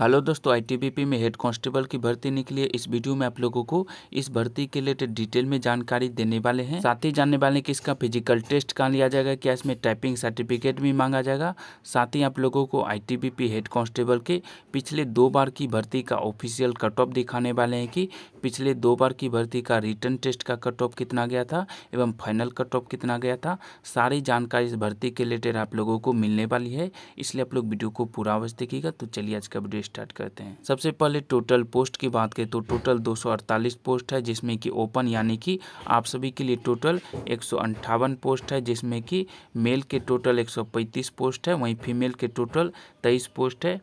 hello दोस्तों ITBP में head constable की भर्ती निकली है इस वीडियो में आप लोगों को इस भर्ती के रिलेटेड डिटेल में जानकारी देने वाले हैं साथ ही जानने वाले कि इसका फिजिकल टेस्ट कहाँ लिया जाएगा क्या इसमें टाइपिंग सर्टिफिकेट भी मांगा जाएगा साथ ही आप लोगों को आईटीबीपी हेड कांस्टेबल के पिछले दो बार की भर्ती का ऑफिशियल कट ऑफ दिखाने वाले हैं कि पिछले दो बार की भर्ती का रिटर्न टेस्ट का कट ऑफ कितना गया था एवं फाइनल कट ऑफ कितना गया था सारी जानकारी इस भर्ती के रिलेटेड आप लोगों को मिलने वाली है इसलिए आप लोग वीडियो को पूरा अवश्य देखिएगा तो चलिए आज का वीडियो स्टार्ट करते हैं सबसे पहले टोटल पोस्ट की बात करें तो टोटल 248 पोस्ट है जिसमें कि ओपन यानी कि आप सभी के लिए टोटल एक पोस्ट है जिसमें कि मेल के टोटल एक पोस्ट है वहीं फीमेल के टोटल तेईस पोस्ट है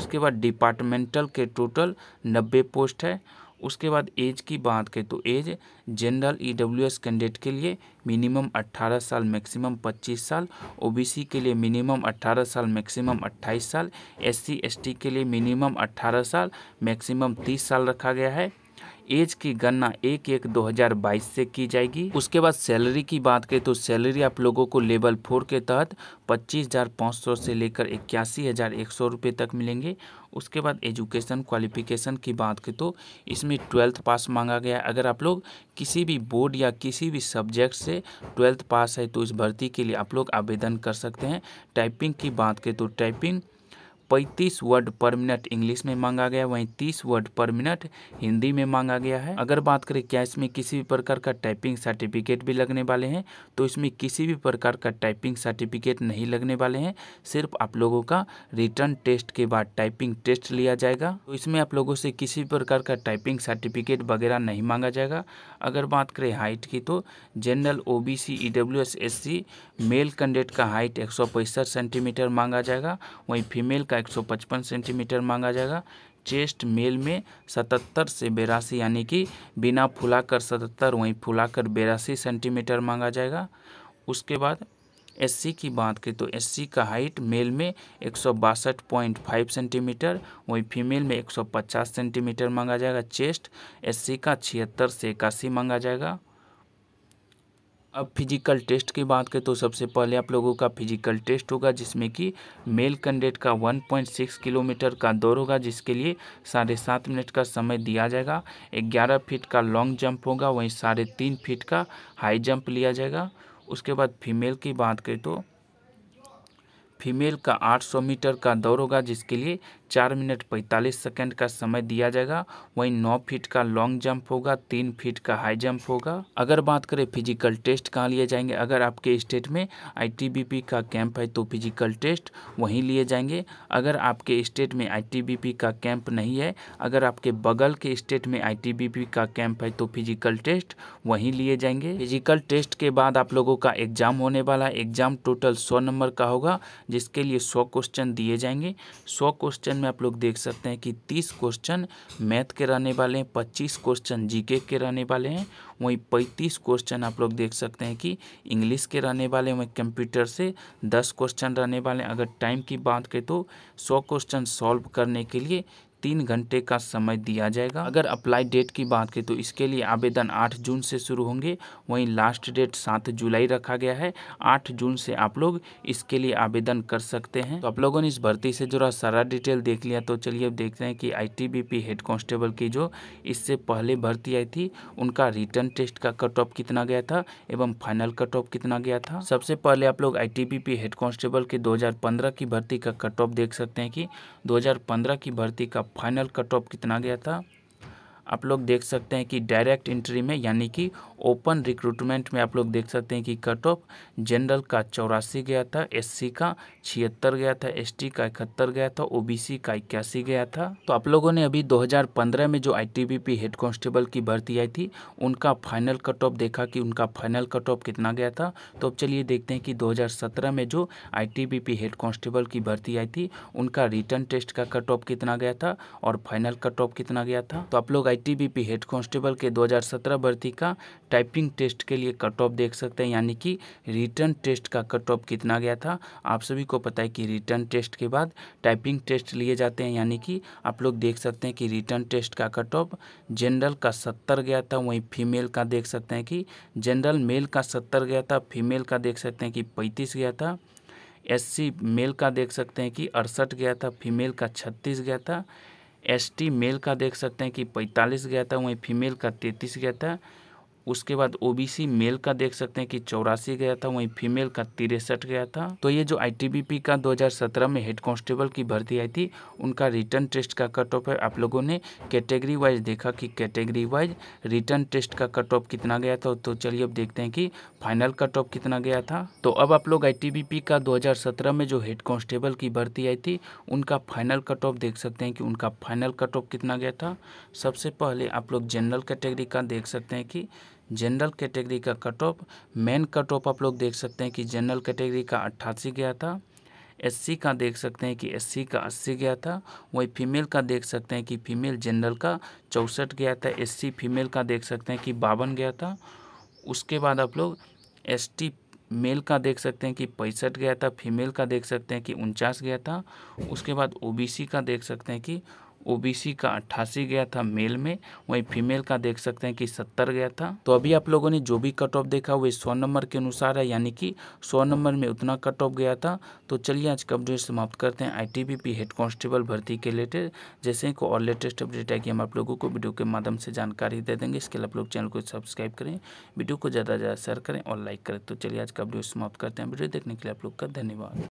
उसके बाद डिपार्टमेंटल के टोटल नब्बे पोस्ट है उसके बाद एज की बात करें तो as general E W S candidate के लिए मिनिमम 18 साल मैक्सिमम 25 साल ओबीसी के लिए मिनिमम 18 साल मैक्सिमम 28 साल एससी एसटी के लिए मिनिमम 18 साल मैक्सिमम 30 साल रखा गया है एज की गणना एक एक 2022 से की जाएगी उसके बाद सैलरी की बात करें तो सैलरी आप लोगों को लेवल फोर के तहत पच्चीस हज़ार पाँच सौ से लेकर इक्यासी हज़ार एक सौ रुपये तक मिलेंगे उसके बाद एजुकेशन क्वालिफिकेशन की बात करें तो इसमें ट्वेल्थ पास मांगा गया है अगर आप लोग किसी भी बोर्ड या किसी भी सब्जेक्ट से ट्वेल्थ पास है तो इस भर्ती के लिए आप लोग आवेदन कर सकते हैं टाइपिंग की बात करें तो टाइपिंग पैंतीस वर्ड पर मिनट इंग्लिश में मांगा गया वहीं तीस वर्ड पर मिनट हिंदी में मांगा गया है अगर बात करें क्या इसमें किसी भी प्रकार का टाइपिंग सर्टिफिकेट भी लगने वाले हैं तो इसमें किसी भी प्रकार का टाइपिंग सर्टिफिकेट नहीं लगने वाले हैं सिर्फ आप लोगों का रिटर्न टेस्ट के बाद टाइपिंग टेस्ट लिया जाएगा तो इसमें आप लोगों से किसी भी प्रकार का टाइपिंग सर्टिफिकेट वगैरह नहीं मांगा जाएगा अगर बात करें हाइट की तो general O B C E W S S C male candidate का हाइट एक सेंटीमीटर मांगा जाएगा वहीं फीमेल का एक सौ पचपन सेंटीमीटर मांगा जाएगा चेस्ट मेल में सतहत्तर से बेरासी यानी कि बिना फुलाकर सतहत्तर वहीं फुलाकर बेरासी सेंटीमीटर मांगा जाएगा उसके बाद एससी की बात करें तो एससी का हाइट मेल में एक सेंटीमीटर वहीं फीमेल में 150 सेंटीमीटर मांगा जाएगा चेस्ट एससी का छिहत्तर से इक्यासी मांगा जाएगा अब फिजिकल टेस्ट की बात करें तो सबसे पहले आप लोगों का फिजिकल टेस्ट होगा जिसमें कि मेल कैंडिडेट का 1.6 किलोमीटर का दौड़ होगा जिसके लिए साढ़े सात मिनट का समय दिया जाएगा 11 फीट का लॉन्ग जंप होगा वहीं साढ़े तीन फीट का हाई जंप लिया जाएगा उसके बाद फीमेल की बात करें तो फीमेल का 800 मीटर का दौड़ होगा जिसके लिए चार मिनट पैंतालीस सेकंड का समय दिया जाएगा वहीं नौ फीट का लॉन्ग जंप होगा तीन फीट का हाई जंप होगा अगर बात करें फिजिकल टेस्ट कहाँ लिए जाएंगे अगर आपके स्टेट में आई का कैंप है तो फिजिकल टेस्ट वहीं लिए जाएंगे अगर आपके स्टेट में आई का कैंप नहीं है अगर आपके बगल के स्टेट में आई का कैंप है तो फिजिकल टेस्ट वहीं लिए जाएंगे फिजिकल टेस्ट के बाद आप लोगों का एग्जाम होने वाला है एग्जाम टोटल सौ नंबर का होगा जिसके लिए सौ क्वेश्चन दिए जाएंगे सौ क्वेश्चन में आप लोग देख सकते हैं कि 30 क्वेश्चन मैथ के रहने वाले हैं पच्चीस क्वेश्चन जीके के रहने वाले हैं वहीं पैंतीस क्वेश्चन आप लोग देख सकते हैं कि इंग्लिश के रहने वाले हैं वहीं कंप्यूटर से दस क्वेश्चन रहने वाले हैं अगर टाइम की बात करें तो सौ क्वेश्चन सॉल्व करने के लिए तीन घंटे का समय दिया जाएगा अगर अप्लाई डेट की बात करें तो इसके लिए आवेदन आठ जून से शुरू होंगे वहीं लास्ट डेट सात जुलाई रखा गया है आठ जून से आप लोग इसके लिए आवेदन कर सकते हैं तो आप लोगों ने इस भर्ती से जुड़ा सारा डिटेल देख लिया तो चलिए अब देखते हैं कि आई हेड कॉन्स्टेबल की जो इससे पहले भर्ती आई थी उनका रिटर्न टेस्ट का कट ऑफ कितना गया था एवं फाइनल कट ऑफ कितना गया था सबसे पहले आप लोग आई हेड कॉन्स्टेबल के दो की भर्ती का कट ऑफ देख सकते हैं कि दो की भर्ती का फाइनल कट ऑफ कितना गया था आप लोग देख सकते हैं कि डायरेक्ट इंट्री में यानी कि ओपन रिक्रूटमेंट में आप लोग देख सकते हैं कि कट ऑफ जनरल का चौरासी गया था एससी का छिहत्तर गया था एसटी का इकहत्तर गया था ओबीसी का इक्यासी गया था तो आप लोगों ने अभी 2015 में जो आईटीबीपी हेड कांस्टेबल की भर्ती आई थी उनका फाइनल कट ऑफ देखा कि उनका फाइनल कट ऑफ कितना गया था तो अब चलिए देखते हैं कि 2017 में जो आईटीबीपी हेड कांस्टेबल की भर्ती आई थी उनका रिटर्न टेस्ट का कट ऑफ कितना गया था और फाइनल कट ऑफ कितना गया था तो आप लोग आईटीबीपी हेड कॉन्स्टेबल के दो भर्ती का टाइपिंग टेस्ट के लिए कट ऑफ देख सकते हैं यानी कि रिटर्न टेस्ट का कट ऑफ कितना गया था आप सभी सबको पता है कि रिटर्न टेस्ट के बाद टाइपिंग टेस्ट लिए जाते हैं यानी कि आप लोग देख सकते हैं कि रिटर्न टेस्ट का कट ऑफ जनरल का सत्तर गया था वहीं फीमेल का देख सकते हैं कि जनरल मेल का सत्तर गया था फीमेल का देख सकते हैं कि पैंतीस गया था एस मेल का देख सकते हैं कि अड़सठ गया था फीमेल का छत्तीस गया था एस मेल का देख सकते हैं कि पैंतालीस गया था वहीं फीमेल का तैंतीस गया था उसके बाद ओबीसी मेल का देख सकते हैं कि चौरासी गया था वहीं फीमेल का तिरसठ गया था तो ये जो आईटीबीपी का 2017 में हेड कांस्टेबल की भर्ती आई थी उनका रिटर्न टेस्ट का कट ऑफ है आप लोगों ने कैटेगरी वाइज देखा कि कैटेगरी वाइज रिटर्न टेस्ट का कट ऑफ कितना गया था तो चलिए अब देखते हैं कि फाइनल कट ऑफ कितना गया था तो अब आप लोग आई का दो में जो हेड कॉन्स्टेबल की भर्ती आई थी उनका फाइनल कट ऑफ देख सकते हैं कि उनका फाइनल कट ऑफ कितना गया था सबसे पहले आप लोग जनरल कैटेगरी का देख सकते हैं कि जनरल कैटेगरी का cut off main cut off आप लोग देख सकते हैं कि जनरल कैटेगरी का अट्ठासी गया था एससी का देख सकते हैं कि एससी का अस्सी गया था वही फीमेल का देख सकते हैं कि फीमेल जनरल का चौंसठ गया था एससी फीमेल का देख सकते हैं कि बावन गया था उसके बाद आप लोग एसटी मेल का देख सकते हैं कि पैंसठ गया था फीमेल का देख सकते हैं कि उनचास गया था उसके बाद ओबीसी का देख सकते हैं कि ओबीसी का अट्ठासी गया था मेल में वहीं फीमेल का देख सकते हैं कि सत्तर गया था तो अभी आप लोगों ने जो भी कट ऑफ देखा वह सौ नंबर के अनुसार है यानी कि सौ नंबर में उतना कट ऑफ गया था तो चलिए आज का अपडेट समाप्त करते हैं आईटीबीपी हेड कांस्टेबल भर्ती के रिलेटेड जैसे को और लेटेस्ट अपडेट है कि हम आप लोगों को वीडियो के माध्यम से जानकारी दे देंगे इसके लिए आप लोग चैनल को सब्सक्राइब करें वीडियो को ज़्यादा से ज़्यादा शेयर करें और लाइक करें तो चलिए आज का अपडेट समाप्त करते हैं वीडियो देखने के लिए आप लोग का धन्यवाद